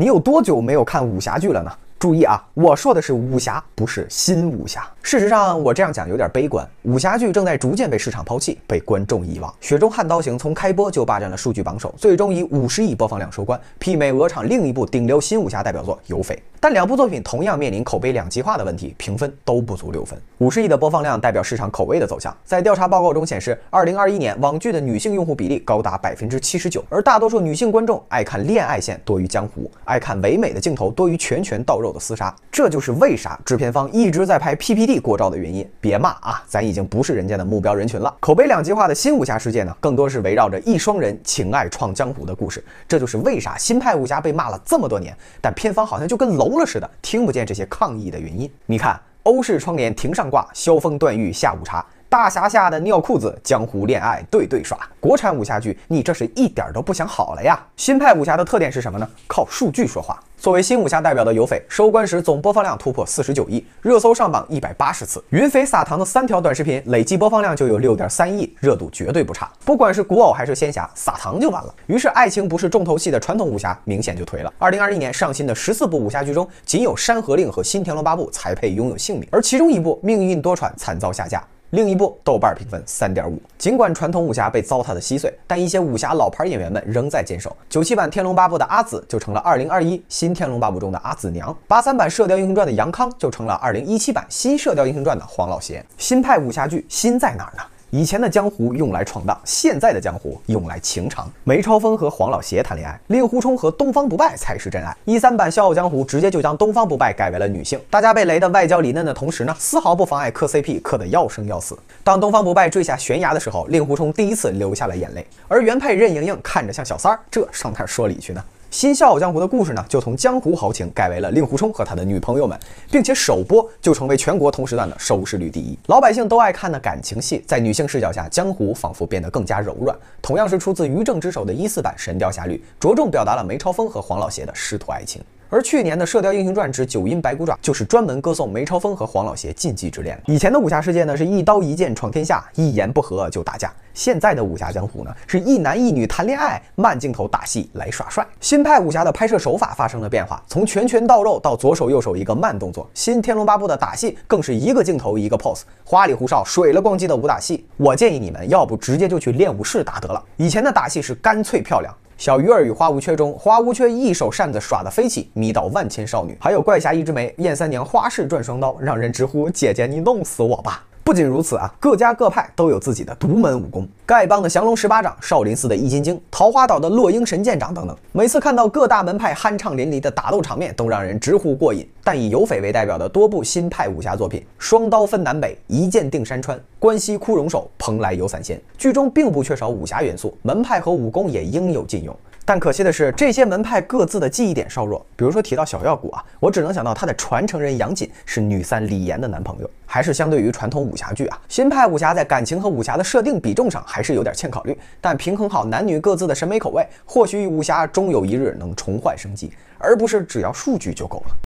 你有多久没有看武侠剧了呢？注意啊，我说的是武侠，不是新武侠。事实上，我这样讲有点悲观，武侠剧正在逐渐被市场抛弃，被观众遗忘。《雪中悍刀行》从开播就霸占了数据榜首，最终以五十亿播放量收官，媲美鹅厂另一部顶流新武侠代表作《有匪》。但两部作品同样面临口碑两极化的问题，评分都不足六分。五十亿的播放量代表市场口味的走向。在调查报告中显示，二零二一年网剧的女性用户比例高达百分之七十九，而大多数女性观众爱看恋爱线多于江湖，爱看唯美的镜头多于拳拳到肉的厮杀。这就是为啥制片方一直在拍 PPT 过招的原因。别骂啊，咱已经不是人家的目标人群了。口碑两极化的新武侠世界呢，更多是围绕着一双人情爱闯江湖的故事。这就是为啥新派武侠被骂了这么多年，但片方好像就跟老。聋了似的，听不见这些抗议的原因。你看，欧式窗帘亭上挂，萧风断玉下午茶。大侠下的尿裤子，江湖恋爱对对耍，国产武侠剧你这是一点都不想好了呀！新派武侠的特点是什么呢？靠数据说话。作为新武侠代表的《有匪》，收官时总播放量突破四十九亿，热搜上榜一百八十次。云匪撒糖的三条短视频累计播放量就有六点三亿，热度绝对不差。不管是古偶还是仙侠，撒糖就完了。于是爱情不是重头戏的传统武侠明显就颓了。二零二一年上新的十四部武侠剧中，仅有《山河令》和《新天龙八部》才配拥有姓名，而其中一部命运多舛，惨遭下架。另一部豆瓣评分三点五，尽管传统武侠被糟蹋的稀碎，但一些武侠老牌演员们仍在坚守。九七版《天龙八部》的阿紫就成了二零二一新《天龙八部》中的阿紫娘。八三版《射雕英雄传》的杨康就成了二零一七版新《射雕英雄传》的黄老邪。新派武侠剧新在哪儿呢？以前的江湖用来闯荡，现在的江湖用来情长。梅超风和黄老邪谈恋爱，令狐冲和东方不败才是真爱。一三版《笑傲江湖》直接就将东方不败改为了女性，大家被雷的外焦里嫩的同时呢，丝毫不妨碍磕 CP，磕得要生要死。当东方不败坠下悬崖的时候，令狐冲第一次流下了眼泪，而原配任盈盈看着像小三儿，这上台说理去呢？新《笑傲江湖》的故事呢，就从江湖豪情改为了令狐冲和他的女朋友们，并且首播就成为全国同时段的收视率第一，老百姓都爱看的感情戏，在女性视角下，江湖仿佛变得更加柔软。同样是出自于正之手的一四版《神雕侠侣》，着重表达了梅超风和黄老邪的师徒爱情。而去年的《射雕英雄传》之九阴白骨爪，就是专门歌颂梅超风和黄老邪禁忌之恋。以前的武侠世界呢，是一刀一剑闯天下，一言不合就打架；现在的武侠江湖呢，是一男一女谈恋爱，慢镜头打戏来耍帅。新派武侠的拍摄手法发生了变化，从拳拳到肉到左手右手一个慢动作。新《天龙八部》的打戏更是一个镜头一个 pose，花里胡哨、水了咣叽的武打戏，我建议你们要不直接就去练武士打得了。以前的打戏是干脆漂亮。《小鱼儿与花无缺》中，花无缺一手扇子耍得飞起，迷倒万千少女；还有怪侠一枝梅、燕三娘花式转双刀，让人直呼：“姐姐，你弄死我吧！”不仅如此啊，各家各派都有自己的独门武功，丐帮的降龙十八掌，少林寺的易筋经，桃花岛的落英神剑掌等等。每次看到各大门派酣畅淋漓的打斗场面，都让人直呼过瘾。但以游匪为代表的多部新派武侠作品，双刀分南北，一剑定山川，关西枯荣手，蓬莱游散仙，剧中并不缺少武侠元素，门派和武功也应有尽有。但可惜的是，这些门派各自的记忆点稍弱。比如说提到小药谷啊，我只能想到他的传承人杨锦是女三李岩的男朋友。还是相对于传统武侠剧啊，新派武侠在感情和武侠的设定比重上还是有点欠考虑。但平衡好男女各自的审美口味，或许武侠终有一日能重焕生机，而不是只要数据就够了。